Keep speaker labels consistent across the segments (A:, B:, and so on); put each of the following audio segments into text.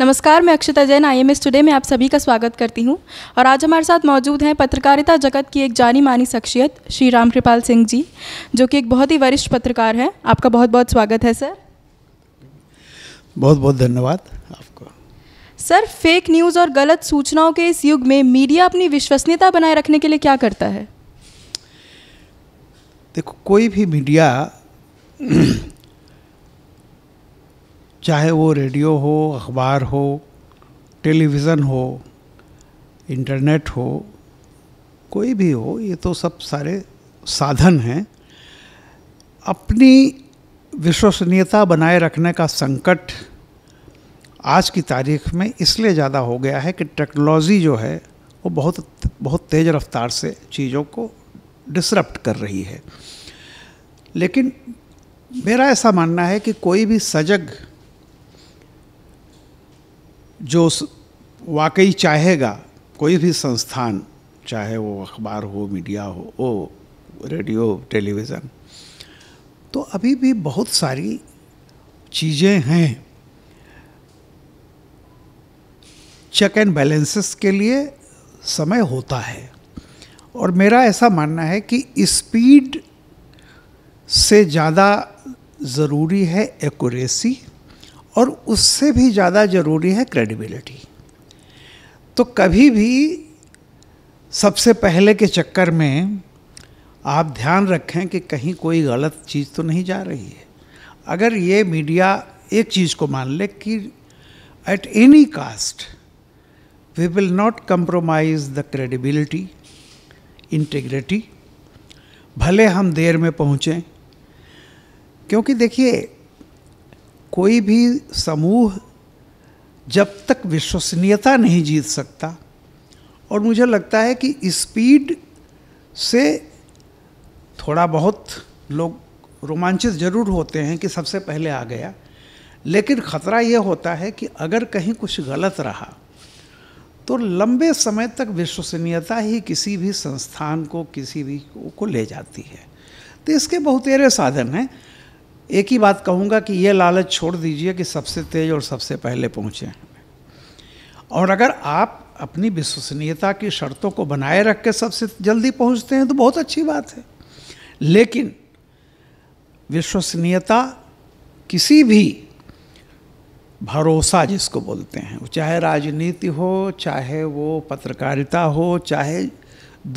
A: नमस्कार मैं Akshata Jain I M S today में आप सभी का स्वागत करती हूँ और आज हमारे साथ मौजूद हैं पत्रकारिता जगत की एक जानी मानी शख्सियत श्री राम कृपाल सिंह जी जो कि एक बहुत ही वरिष्ठ पत्रकार हैं आपका बहुत बहुत स्वागत है सर
B: बहुत बहुत धन्यवाद आपको
A: सर फेक न्यूज़ और गलत सूचनाओं के इस युग में मीडिया अपनी विश्वसनीयता बनाए रखने के लिए क्या करता है
B: देखो कोई भी मीडिया चाहे वो रेडियो हो अखबार हो टेलीविज़न हो इंटरनेट हो कोई भी हो ये तो सब सारे साधन हैं अपनी विश्वसनीयता बनाए रखने का संकट आज की तारीख में इसलिए ज़्यादा हो गया है कि टेक्नोलॉजी जो है वो बहुत बहुत तेज़ रफ्तार से चीज़ों को डिसरप्ट कर रही है लेकिन मेरा ऐसा मानना है कि कोई भी सजग जो वाकई चाहेगा कोई भी संस्थान चाहे वो अखबार हो मीडिया हो वो रेडियो टेलीविज़न तो अभी भी बहुत सारी चीज़ें हैं चेक एंड बैलेंसेस के लिए समय होता है और मेरा ऐसा मानना है कि स्पीड से ज़्यादा ज़रूरी है एक्यूरेसी और उससे भी ज़्यादा ज़रूरी है क्रेडिबिलिटी तो कभी भी सबसे पहले के चक्कर में आप ध्यान रखें कि कहीं कोई गलत चीज़ तो नहीं जा रही है अगर ये मीडिया एक चीज़ को मान ले कि at any cost we will not compromise the credibility integrity भले हम देर में पहुँचें क्योंकि देखिए कोई भी समूह जब तक विश्वसनीयता नहीं जीत सकता और मुझे लगता है कि स्पीड से थोड़ा बहुत लोग रोमांचित ज़रूर होते हैं कि सबसे पहले आ गया लेकिन ख़तरा यह होता है कि अगर कहीं कुछ गलत रहा तो लंबे समय तक विश्वसनीयता ही किसी भी संस्थान को किसी भी को, को ले जाती है तो इसके बहुतेरे साधन हैं एक ही बात कहूँगा कि ये लालच छोड़ दीजिए कि सबसे तेज और सबसे पहले पहुँचे और अगर आप अपनी विश्वसनीयता की शर्तों को बनाए रख के सबसे जल्दी पहुँचते हैं तो बहुत अच्छी बात है लेकिन विश्वसनीयता किसी भी भरोसा जिसको बोलते हैं चाहे राजनीति हो चाहे वो पत्रकारिता हो चाहे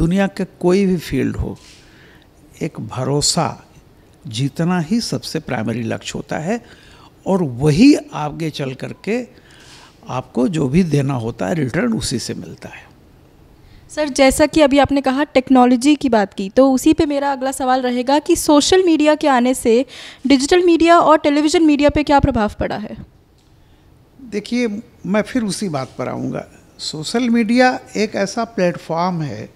B: दुनिया के कोई भी फील्ड हो एक भरोसा जीतना ही सबसे प्राइमरी लक्ष्य होता है और वही आगे चल करके आपको जो भी देना होता है रिटर्न उसी से मिलता है
A: सर जैसा कि अभी आपने कहा टेक्नोलॉजी की बात की तो उसी पे मेरा अगला सवाल रहेगा कि सोशल मीडिया के आने से डिजिटल मीडिया और टेलीविज़न मीडिया पे क्या प्रभाव पड़ा है
B: देखिए मैं फिर उसी बात पर आऊँगा सोशल मीडिया एक ऐसा प्लेटफॉर्म है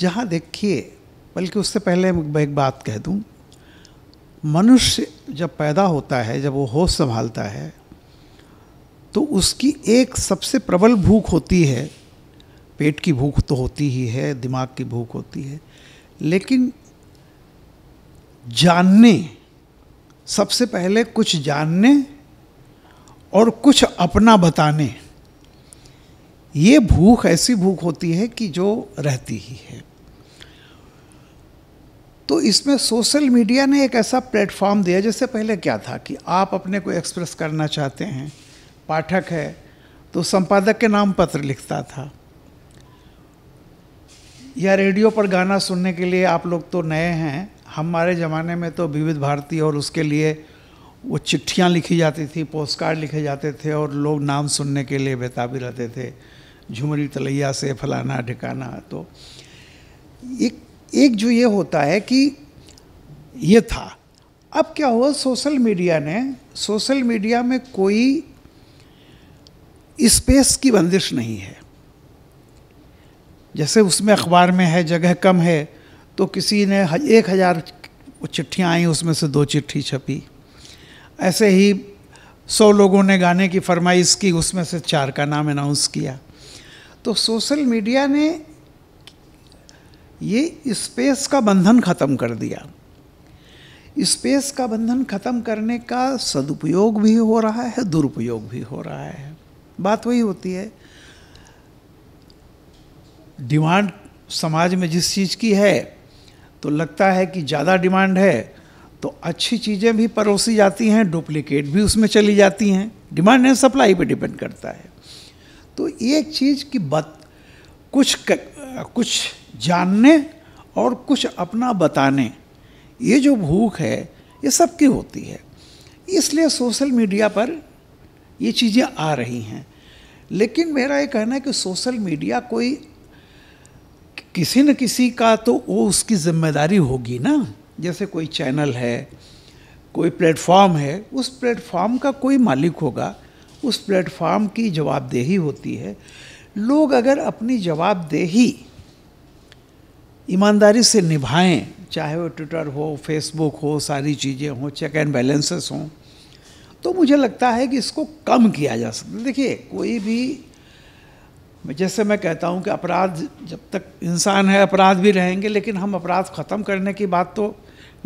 B: जहाँ देखिए बल्कि उससे पहले मैं एक बात कह दूं मनुष्य जब पैदा होता है जब वो होश संभालता है तो उसकी एक सबसे प्रबल भूख होती है पेट की भूख तो होती ही है दिमाग की भूख होती है लेकिन जानने सबसे पहले कुछ जानने और कुछ अपना बताने ये भूख ऐसी भूख होती है कि जो रहती ही है तो इसमें सोशल मीडिया ने एक ऐसा प्लेटफॉर्म दिया जैसे पहले क्या था कि आप अपने को एक्सप्रेस करना चाहते हैं पाठक है तो संपादक के नाम पत्र लिखता था या रेडियो पर गाना सुनने के लिए आप लोग तो नए हैं हमारे ज़माने में तो विविध भारती और उसके लिए वो चिट्ठियाँ लिखी जाती थी पोस्ट कार्ड लिखे जाते थे और लोग नाम सुनने के लिए बेताबी रहते थे झुमरी तलैया से फलाना ढिकाना तो एक एक जो ये होता है कि ये था अब क्या हुआ सोशल मीडिया ने सोशल मीडिया में कोई स्पेस की बंदिश नहीं है जैसे उसमें अखबार में है जगह कम है तो किसी ने एक हज़ार चिट्ठियाँ आई उसमें से दो चिट्ठी छपी ऐसे ही सौ लोगों ने गाने की फरमाइश की उसमें से चार का नाम अनाउंस किया तो सोशल मीडिया ने ये स्पेस का बंधन ख़त्म कर दिया स्पेस का बंधन ख़त्म करने का सदुपयोग भी हो रहा है दुरुपयोग भी हो रहा है बात वही होती है डिमांड समाज में जिस चीज़ की है तो लगता है कि ज़्यादा डिमांड है तो अच्छी चीज़ें भी परोसी जाती हैं डुप्लीकेट भी उसमें चली जाती हैं डिमांड एंड सप्लाई पे डिपेंड करता है तो एक चीज़ की बत कुछ कर, कुछ जानने और कुछ अपना बताने ये जो भूख है ये सबकी होती है इसलिए सोशल मीडिया पर ये चीज़ें आ रही हैं लेकिन मेरा ये कहना है कि सोशल मीडिया कोई किसी न किसी का तो वो उसकी जिम्मेदारी होगी ना जैसे कोई चैनल है कोई प्लेटफॉर्म है उस प्लेटफॉर्म का कोई मालिक होगा उस प्लेटफॉर्म की जवाबदेही होती है लोग अगर अपनी जवाबदेही ईमानदारी से निभाएं चाहे वो ट्विटर हो फेसबुक हो सारी चीज़ें हों चेक एंड बैलेंसेस हों तो मुझे लगता है कि इसको कम किया जा सकता देखिए कोई भी जैसे मैं कहता हूँ कि अपराध जब तक इंसान है अपराध भी रहेंगे लेकिन हम अपराध ख़त्म करने की बात तो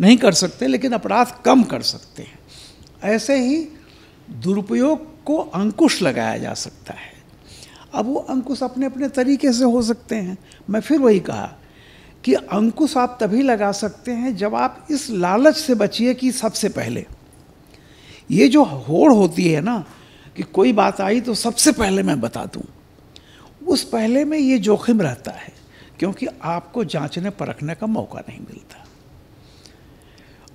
B: नहीं कर सकते लेकिन अपराध कम कर सकते हैं ऐसे ही दुरुपयोग को अंकुश लगाया जा सकता है अब वो अंकुश अपने अपने तरीके से हो सकते हैं मैं फिर वही कहा कि अंकुश आप तभी लगा सकते हैं जब आप इस लालच से बचिए कि सबसे पहले ये जो होड़ होती है ना कि कोई बात आई तो सबसे पहले मैं बता दूं उस पहले में ये जोखिम रहता है क्योंकि आपको जांचने परखने का मौका नहीं मिलता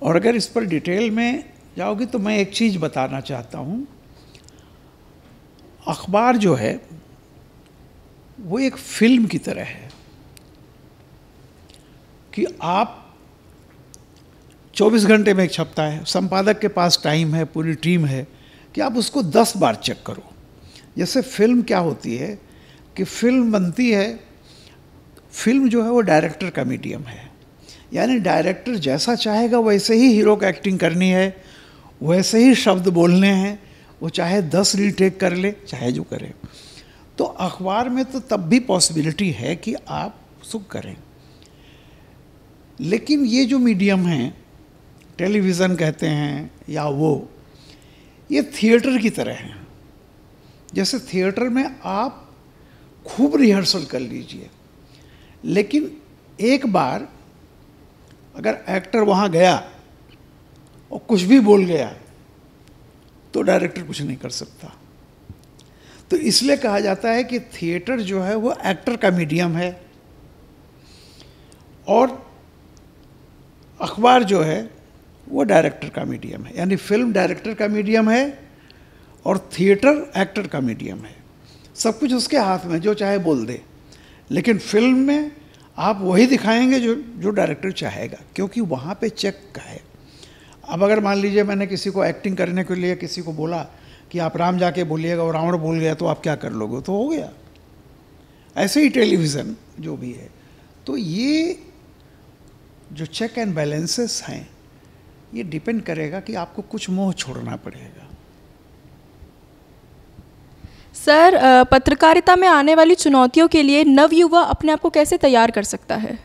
B: और अगर इस पर डिटेल में जाओगी तो मैं एक चीज़ बताना चाहता हूँ अखबार जो है वो एक फिल्म की तरह है कि आप 24 घंटे में एक छपता है संपादक के पास टाइम है पूरी टीम है कि आप उसको 10 बार चेक करो जैसे फिल्म क्या होती है कि फिल्म बनती है फिल्म जो है वो डायरेक्टर का मीडियम है यानी डायरेक्टर जैसा चाहेगा वैसे ही हीरो का एक्टिंग करनी है वैसे ही शब्द बोलने हैं वो चाहे दस रीटेक कर ले चाहे जो करे तो अखबार में तो तब भी पॉसिबिलिटी है कि आप सुख करें लेकिन ये जो मीडियम है टेलीविज़न कहते हैं या वो ये थिएटर की तरह है जैसे थिएटर में आप खूब रिहर्सल कर लीजिए लेकिन एक बार अगर एक्टर वहाँ गया और कुछ भी बोल गया तो डायरेक्टर कुछ नहीं कर सकता तो इसलिए कहा जाता है कि थिएटर जो है वो एक्टर का मीडियम है और अखबार जो है वो डायरेक्टर का मीडियम है यानी फिल्म डायरेक्टर का मीडियम है और थिएटर एक्टर का मीडियम है सब कुछ उसके हाथ में जो चाहे बोल दे लेकिन फिल्म में आप वही दिखाएंगे जो जो डायरेक्टर चाहेगा क्योंकि वहाँ पे चेक का है अब अगर मान लीजिए मैंने किसी को एक्टिंग करने के लिए किसी को बोला कि आप राम जाके बोलिएगा और रावण बोल गया तो आप क्या कर लोगे तो हो गया ऐसे ही टेलीविज़न जो भी है तो ये जो चेक एंड बैलेंसेस हैं ये डिपेंड करेगा कि आपको कुछ मोह छोड़ना पड़ेगा
A: सर पत्रकारिता में आने वाली चुनौतियों के लिए नवयुवा अपने आप को कैसे तैयार कर सकता है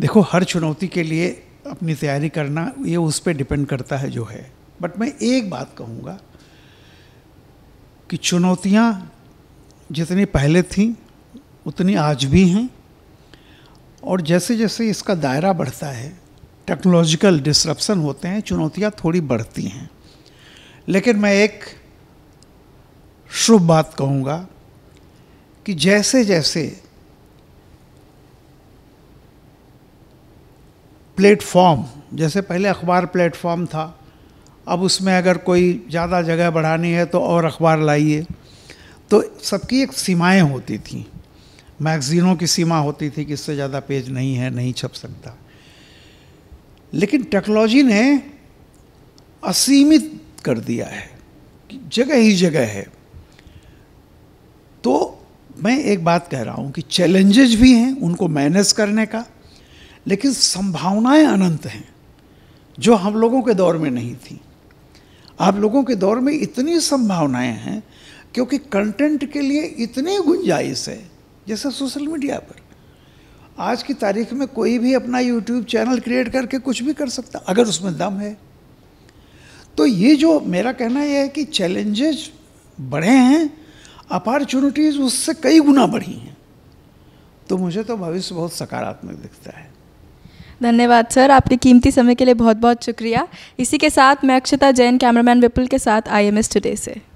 B: देखो हर चुनौती के लिए अपनी तैयारी करना ये उस पर डिपेंड करता है जो है बट मैं एक बात कहूँगा कि चुनौतियाँ जितनी पहले थीं उतनी आज भी हैं और जैसे जैसे इसका दायरा बढ़ता है टेक्नोलॉजिकल डिसरप्सन होते हैं चुनौतियाँ थोड़ी बढ़ती हैं लेकिन मैं एक शुभ बात कहूँगा कि जैसे जैसे प्लेटफॉर्म जैसे पहले अखबार प्लेटफॉर्म था अब उसमें अगर कोई ज़्यादा जगह बढ़ानी है तो और अखबार लाइए तो सबकी एक सीमाएं होती थी मैगज़ीनों की सीमा होती थी कि इससे ज़्यादा पेज नहीं है नहीं छप सकता लेकिन टेक्नोलॉजी ने असीमित कर दिया है जगह ही जगह है तो मैं एक बात कह रहा हूँ कि चैलेंजेज भी हैं उनको मैनेज करने का लेकिन संभावनाएं अनंत हैं जो हम लोगों के दौर में नहीं थी आप लोगों के दौर में इतनी संभावनाएं हैं क्योंकि कंटेंट के लिए इतनी गुंजाइश है जैसे सोशल मीडिया पर आज की तारीख में कोई भी अपना यूट्यूब चैनल क्रिएट करके कुछ भी कर सकता अगर उसमें दम है तो ये जो मेरा कहना यह है कि चैलेंजेज बढ़े हैं अपॉर्चुनिटीज़ उससे कई गुना बढ़ी हैं तो मुझे तो भविष्य बहुत सकारात्मक दिखता है
A: धन्यवाद सर आपके कीमती समय के लिए बहुत बहुत शुक्रिया इसी के साथ मैं अक्षता जैन कैमरामैन विपुल के साथ आई एम एस टुडे से